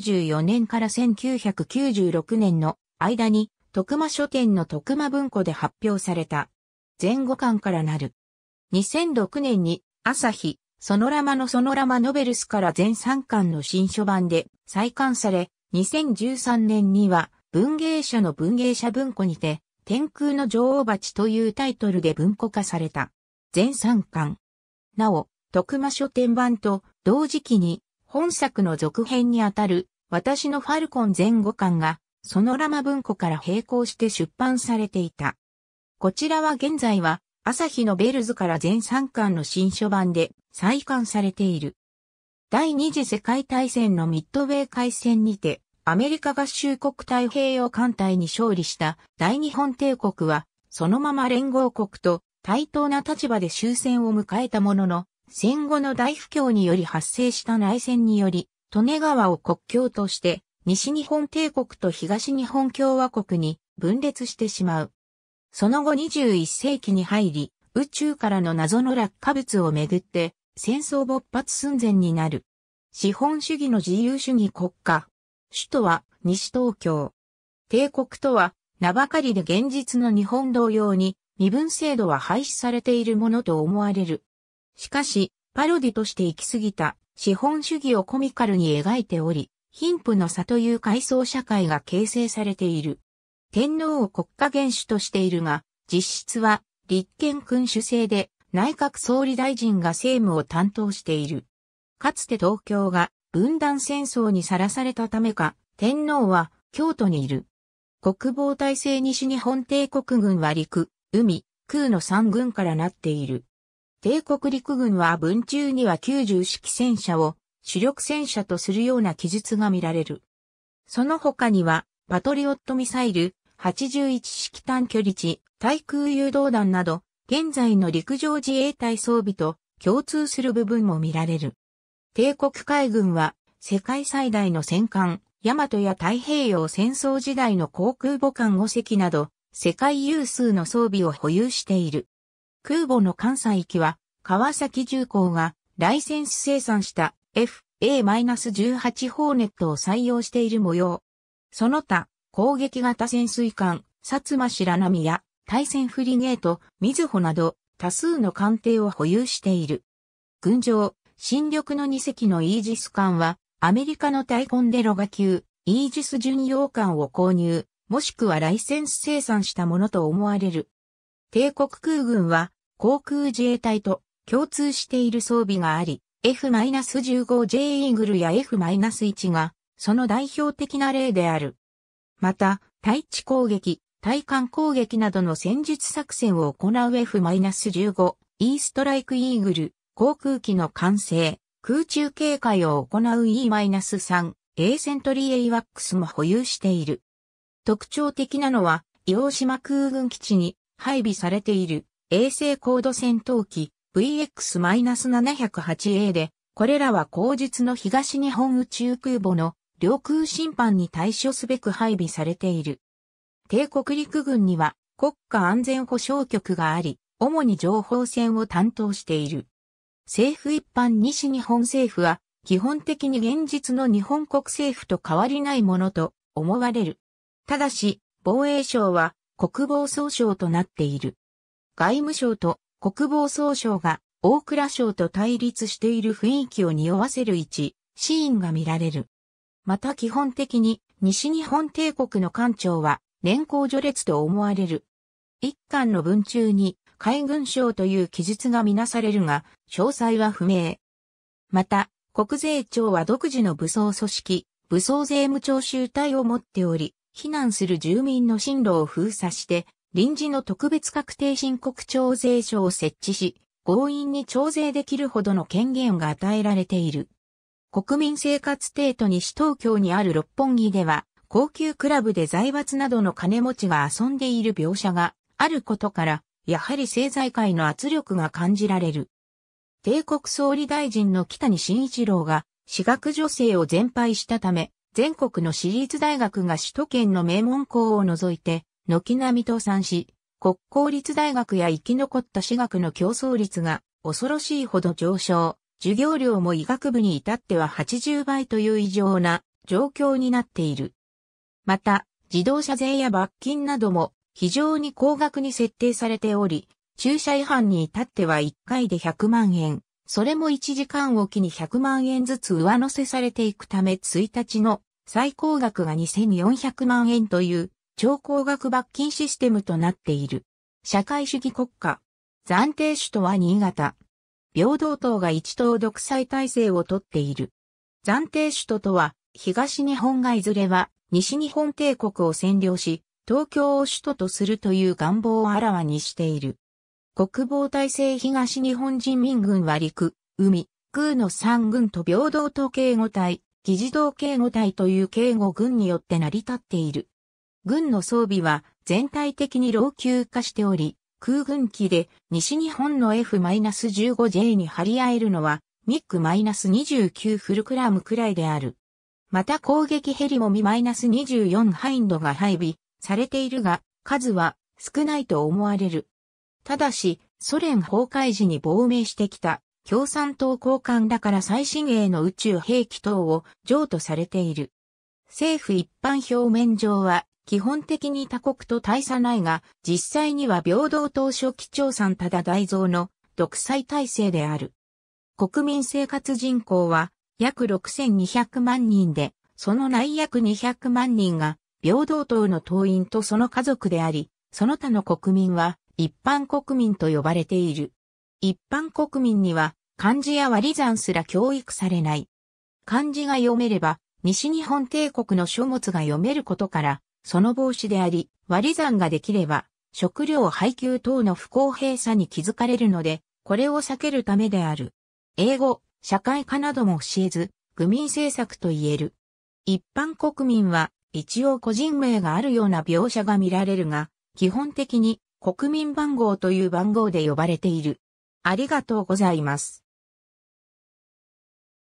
1994年から1996年の間に、徳間書店の徳間文庫で発表された。前後巻からなる。2006年に、朝日、ソノラマのソノラマノベルスから全3巻の新書版で再刊され、2013年には、文芸者の文芸者文庫にて、天空の女王鉢というタイトルで文庫化された。全3巻。なお、徳間書店版と同時期に本作の続編にあたる、私のファルコン前後巻が、そのラマ文庫から並行して出版されていた。こちらは現在は、朝日のベルズから全3巻の新書版で再刊されている。第二次世界大戦のミッドウェー海戦にて、アメリカ合衆国太平洋艦隊に勝利した大日本帝国は、そのまま連合国と対等な立場で終戦を迎えたものの、戦後の大不況により発生した内戦により、利根川を国境として、西日本帝国と東日本共和国に分裂してしまう。その後21世紀に入り、宇宙からの謎の落下物をめぐって、戦争勃発寸前になる。資本主義の自由主義国家。首都は西東京。帝国とは名ばかりで現実の日本同様に身分制度は廃止されているものと思われる。しかし、パロディとして行き過ぎた資本主義をコミカルに描いており、貧富の差という階層社会が形成されている。天皇を国家元首としているが、実質は立憲君主制で内閣総理大臣が政務を担当している。かつて東京が分断戦争にさらされたためか、天皇は京都にいる。国防体制西日本帝国軍は陸、海、空の三軍からなっている。帝国陸軍は文中には90式戦車を主力戦車とするような記述が見られる。その他には、パトリオットミサイル、81式短距離地、対空誘導弾など、現在の陸上自衛隊装備と共通する部分も見られる。帝国海軍は、世界最大の戦艦、ヤマトや太平洋戦争時代の航空母艦5隻など、世界有数の装備を保有している。空母の艦載機は、川崎重工がライセンス生産した FA-18 ホーネットを採用している模様。その他、攻撃型潜水艦、薩摩白波や対戦フリゲート、水穂など多数の艦艇を保有している。軍上、新緑の2隻のイージス艦は、アメリカのタイコンデロガ級、イージス巡洋艦を購入、もしくはライセンス生産したものと思われる。帝国空軍は、航空自衛隊と共通している装備があり、F-15J イーグルや F-1 が、その代表的な例である。また、対地攻撃、対艦攻撃などの戦術作戦を行う F-15 E ストライクイーグル、航空機の完成、空中警戒を行う E-3 A セントリー a w a クスも保有している。特徴的なのは、洋島空軍基地に配備されている衛星高度戦闘機 VX-708A で、これらは後日の東日本宇宙空母の領空侵犯に対処すべく配備されている。帝国陸軍には国家安全保障局があり、主に情報戦を担当している。政府一般西日本政府は、基本的に現実の日本国政府と変わりないものと思われる。ただし、防衛省は国防総省となっている。外務省と国防総省が大倉省と対立している雰囲気を匂わせる一シーンが見られる。また基本的に西日本帝国の艦長は連行序列と思われる。一巻の文中に海軍省という記述がみなされるが、詳細は不明。また、国税庁は独自の武装組織、武装税務徴収隊を持っており、避難する住民の進路を封鎖して臨時の特別確定申告徴税所を設置し、強引に徴税できるほどの権限が与えられている。国民生活度に、西東京にある六本木では、高級クラブで財閥などの金持ちが遊んでいる描写があることから、やはり政財界の圧力が感じられる。帝国総理大臣の北に慎一郎が、私学女性を全廃したため、全国の私立大学が首都圏の名門校を除いて、軒並み倒産し、国公立大学や生き残った私学の競争率が恐ろしいほど上昇、授業料も医学部に至っては80倍という異常な状況になっている。また、自動車税や罰金なども非常に高額に設定されており、駐車違反に至っては1回で100万円、それも1時間おきに100万円ずつ上乗せされていくため1日の最高額が2400万円という超高額罰金システムとなっている。社会主義国家。暫定首都は新潟。平等党が一党独裁体制をとっている。暫定首都とは、東日本がいずれは西日本帝国を占領し、東京を首都とするという願望をあらわにしている。国防体制東日本人民軍は陸、海、空の三軍と平等党警護隊、議事堂警護隊という警護軍によって成り立っている。軍の装備は全体的に老朽化しており、空軍機で西日本の F-15J に張り合えるのはミック -29 フルクラムくらいである。また攻撃ヘリもミ -24 ハインドが配備されているが、数は少ないと思われる。ただし、ソ連崩壊時に亡命してきた共産党高官だから最新鋭の宇宙兵器等を譲渡されている。政府一般表面上は基本的に他国と大差ないが、実際には平等当初記長さんただ大蔵の独裁体制である。国民生活人口は約6200万人で、その内約200万人が平等党の党員とその家族であり、その他の国民は一般国民と呼ばれている。一般国民には漢字や割り算すら教育されない。漢字が読めれば、西日本帝国の書物が読めることから、その防止であり、割り算ができれば、食料配給等の不公平さに気づかれるので、これを避けるためである。英語、社会科なども教えず、愚民政策と言える。一般国民は、一応個人名があるような描写が見られるが、基本的に国民番号という番号で呼ばれている。ありがとうございます。